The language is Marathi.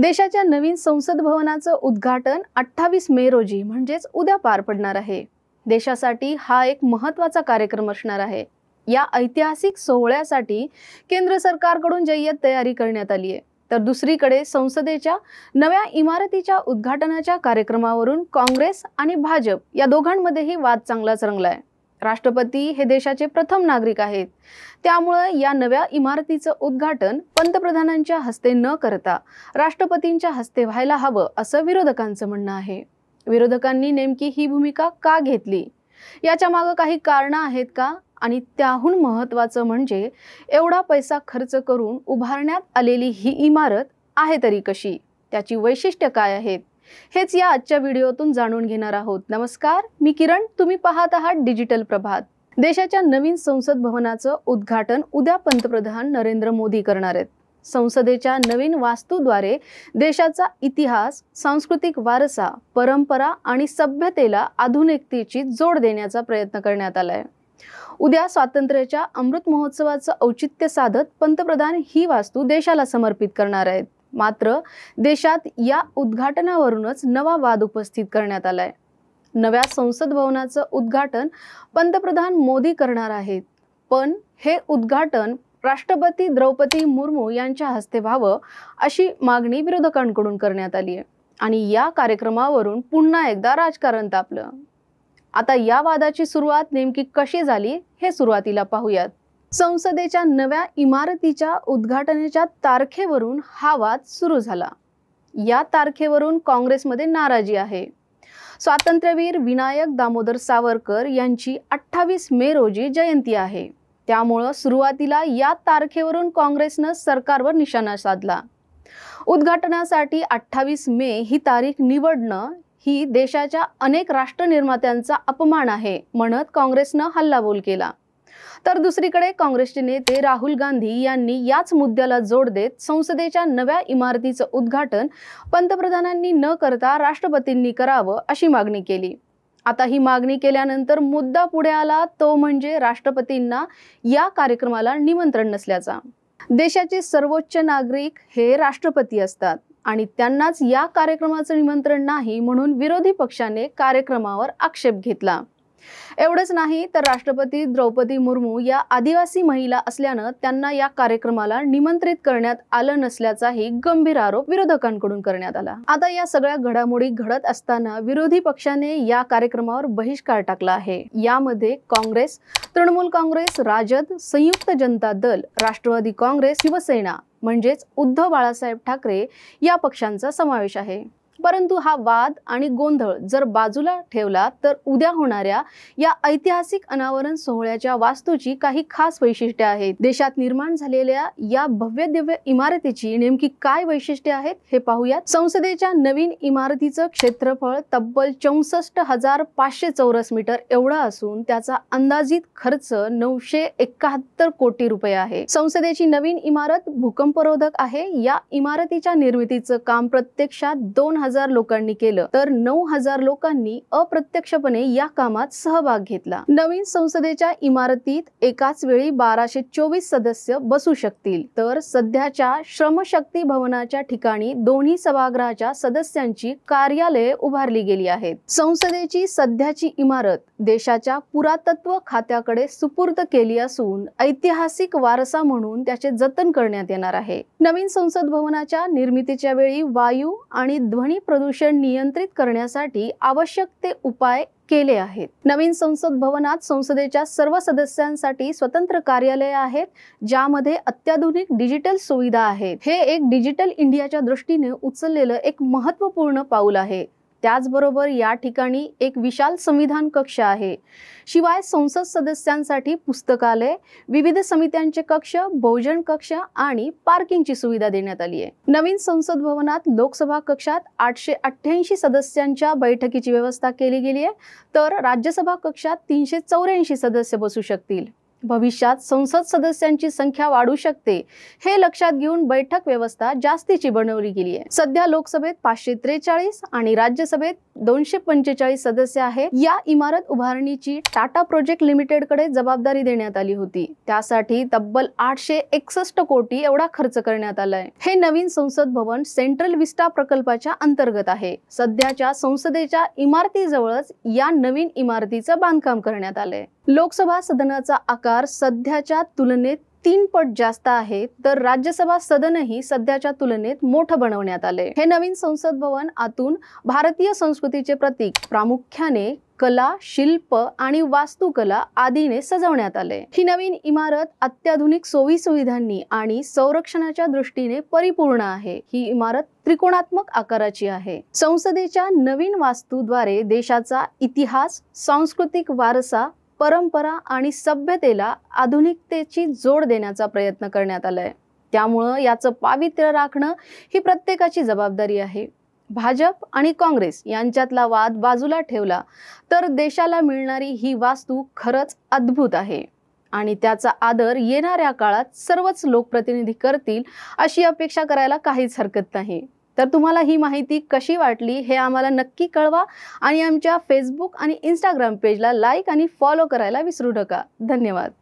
देशाच्या नवीन संसद भवनाचं उद्घाटन अठ्ठावीस मे रोजी म्हणजेच उद्या पार पडणार आहे देशासाठी हा एक महत्त्वाचा कार्यक्रम असणार आहे या ऐतिहासिक सोहळ्यासाठी केंद्र सरकारकडून जय्यत तयारी करण्यात आली आहे तर दुसरीकडे संसदेच्या नव्या इमारतीच्या उद्घाटनाच्या कार्यक्रमावरून काँग्रेस आणि भाजप या दोघांमध्येही वाद चांगलाच रंगला आहे राष्ट्रपती हे देशाचे प्रथम नागरिक आहेत त्यामुळं या नव्या इमारतीचं उद्घाटन पंतप्रधानांच्या हस्ते न करता राष्ट्रपतींच्या हस्ते व्हायला हवं असं विरोधकांचं म्हणणं आहे विरोधकांनी नेमकी ही भूमिका का घेतली याच्या मागं काही कारणं आहेत का आणि त्याहून महत्त्वाचं म्हणजे एवढा पैसा खर्च करून उभारण्यात आलेली ही इमारत आहे तरी कशी त्याची वैशिष्ट्य काय आहेत हेच या आजच्या व्हिडिओतून जाणून घेणार आहोत नमस्कार मी किरण तुम्ही पाहत आहात डिजिटल प्रभात देशाच्या नवीन संसद भवनाचं उद्घाटन उद्या पंतप्रधान नरेंद्र मोदी करणार आहेत संसदेच्या नवीन वास्तूद्वारे देशाचा इतिहास सांस्कृतिक वारसा परंपरा आणि सभ्यतेला आधुनिकतेची जोड देण्याचा प्रयत्न करण्यात आलाय उद्या स्वातंत्र्याच्या अमृत महोत्सवाचं औचित्य साधत पंतप्रधान ही वास्तू देशाला समर्पित करणार आहेत मात्र देशात या उद्घाटनावरूनच नवा वाद उपस्थित करण्यात आलाय नव्या संसद भवनाचं उद्घाटन पंतप्रधान मोदी करणार आहेत पण हे उद्घाटन राष्ट्रपती द्रौपदी मुर्मू यांच्या हस्ते व्हावं अशी मागणी विरोधकांकडून करण्यात आली आहे आणि या कार्यक्रमावरून पुन्हा एकदा राजकारण तापलं आता या वादाची सुरुवात नेमकी कशी झाली हे सुरुवातीला पाहूयात संसदेच्या नव्या इमारतीच्या उद्घाटनाच्या तारखेवरून हा वाद सुरू झाला या तारखेवरून काँग्रेसमध्ये नाराजी आहे स्वातंत्र्यवीर विनायक दामोदर सावरकर यांची अठ्ठावीस मे रोजी जयंती आहे त्यामुळं सुरुवातीला या तारखेवरून काँग्रेसनं सरकारवर निशाणा साधला उद्घाटनासाठी अठ्ठावीस मे ही तारीख निवडणं ही देशाच्या अनेक राष्ट्रनिर्मात्यांचा अपमान आहे म्हणत काँग्रेसनं हल्लाबोल केला तर दुसरीकडे काँग्रेसचे नेते राहुल गांधी यांनी याच मुद्द्याला जोड देत संसदेच्या नव्या इमारतीचं उद्घाटन पंतप्रधानांनी न करता राष्ट्रपतींनी करावं अशी मागणी केली आता ही मागणी केल्यानंतर मुद्दा पुढे आला तो म्हणजे राष्ट्रपतींना या कार्यक्रमाला निमंत्रण नसल्याचा देशाचे सर्वोच्च नागरिक हे राष्ट्रपती असतात आणि त्यांनाच या कार्यक्रमाचं निमंत्रण नाही म्हणून विरोधी पक्षाने कार्यक्रमावर आक्षेप घेतला एवढंच नाही तर राष्ट्रपती द्रौपदी मुर्मू या आदिवासी महिला असल्यानं त्यांना या कार्यक्रमाला निमंत्रित करण्यात आलं नसल्याचाही गंभीर आरोप विरोधकांकडून करण्यात आला आता या सगळ्या घडामोडी घडत असताना विरोधी पक्षाने या कार्यक्रमावर बहिष्कार टाकला आहे यामध्ये काँग्रेस तृणमूल काँग्रेस राजद संयुक्त जनता दल राष्ट्रवादी काँग्रेस शिवसेना म्हणजेच उद्धव बाळासाहेब ठाकरे या पक्षांचा समावेश आहे परंतु हा वाद आणि गोंधळ जर बाजूला ठेवला तर उद्या होणाऱ्या या ऐतिहासिक अनावरण सोहळ्याच्या वास्तूची काही खास वैशिष्ट्ये आहेत देशात निर्माण झालेल्या या भव्य दिव्य इमारतीची नेमकी काय वैशिष्ट्ये आहेत हे पाहूयात संसदेच्या नवीन इमारतीचं क्षेत्रफळ तब्बल चौसष्ट हजार पाचशे चौरस मीटर एवढा असून त्याचा अंदाजित खर्च नऊशे एकाहत्तर कोटी रुपये आहे संसदेची नवीन इमारत भूकंपरोधक आहे या इमारतीच्या निर्मितीचं काम प्रत्यक्षात दोन हजार हजार लोकांनी केलं तर नऊ हजार लोकांनी अप्रत्यक्षपणे या कामात सहभाग घेतला नवीन संसदेच्या इमारतीत एकाच वेळी बाराशे चोवीस सदस्य बसू शकतील तर सध्याच्या श्रमशक्ती भवनाच्या ठिकाणी दोन्ही सभागृहाच्या सदस्यांची कार्यालय उभारली गेली आहेत संसदेची सध्याची इमारत देशाच्या पुरातत्व खात्याकडे सुपूर्द केली असून ऐतिहासिक वारसा म्हणून त्याचे जतन करण्यात येणार आहे नवीन संसद भवनाच्या निर्मितीच्या वेळी वायू आणि ध्वनी प्रदूषण नियंत्रित करण्यासाठी आवश्यक ते उपाय केले आहेत नवीन संसद भवनात संसदेच्या सर्व सदस्यांसाठी स्वतंत्र कार्यालय आहेत ज्यामध्ये अत्याधुनिक डिजिटल सुविधा आहेत हे एक डिजिटल इंडियाच्या दृष्टीने उचललेलं एक महत्वपूर्ण पाऊल आहे त्याचबरोबर या ठिकाणी एक विशाल संविधान कक्ष आहे शिवाय संसद सदस्यांसाठी पुस्तकालय विविध समित्यांचे कक्ष भोजन कक्ष आणि पार्किंगची सुविधा देण्यात आली आहे नवीन संसद भवनात लोकसभा कक्षात आठशे अठ्ठ्याऐंशी सदस्यांच्या बैठकीची व्यवस्था केली गेली आहे तर राज्यसभा कक्षात तीनशे चौऱ्याऐंशी सदस्य बसू शकतील भविष्यात संसद सदस्यांची संख्या वाढू शकते हे लक्षात घेऊन बैठक व्यवस्था जास्तीची बनवली गेली आहे सध्या लोकसभेत पाचशे त्रेचाळीस आणि राज्यसभेत दोनशे पंचेचाळीस सदस्य आहे या इमारत उभारणीची टाटा प्रोजेक्ट लिमिटेड कडे जबाबदारी देण्यात आली होती त्यासाठी तब्बल आठशे एकसष्ट कोटी एवढा खर्च करण्यात आलाय हे नवीन संसद भवन सेंट्रल विस्टा प्रकल्पाच्या अंतर्गत आहे सध्याच्या संसदेच्या इमारतीजवळच या नवीन इमारतीचं बांधकाम करण्यात आलंय लोकसभा सदनाचा आकार सध्याच्या तुलनेत तीन पट जास्त आहे तर राज्यसभा सदनही सध्याच्या तुलनेत मोठं बनवण्यात आले हे नवीन संसद भवन आतून भारतीय संस्कृतीचे प्रतीक प्रामुख्याने कला शिल्प आणि वास्तुकला आदीने सजवण्यात आले ही नवीन इमारत अत्याधुनिक सोयी सुविधांनी आणि संरक्षणाच्या दृष्टीने परिपूर्ण आहे ही इमारत त्रिकोणात्मक आकाराची आहे संसदेच्या नवीन वास्तूद्वारे देशाचा इतिहास सांस्कृतिक वारसा परंपरा आणि सभ्यतेला आधुनिकतेची जोड देण्याचा प्रयत्न करण्यात आलाय त्यामुळं याचं पावित्र्य राखणं ही प्रत्येकाची जबाबदारी आहे भाजप आणि काँग्रेस यांच्यातला वाद बाजूला ठेवला तर देशाला मिळणारी ही वास्तू खरंच अद्भुत आहे आणि त्याचा आदर येणाऱ्या काळात सर्वच लोकप्रतिनिधी करतील अशी अपेक्षा करायला काहीच हरकत नाही तर तुम्हाला ही माहिती कशी वाटली हे आम्हाला नक्की कळवा आणि आमच्या फेसबुक आणि इंस्टाग्राम पेजला लाईक आणि फॉलो करायला विसरू नका धन्यवाद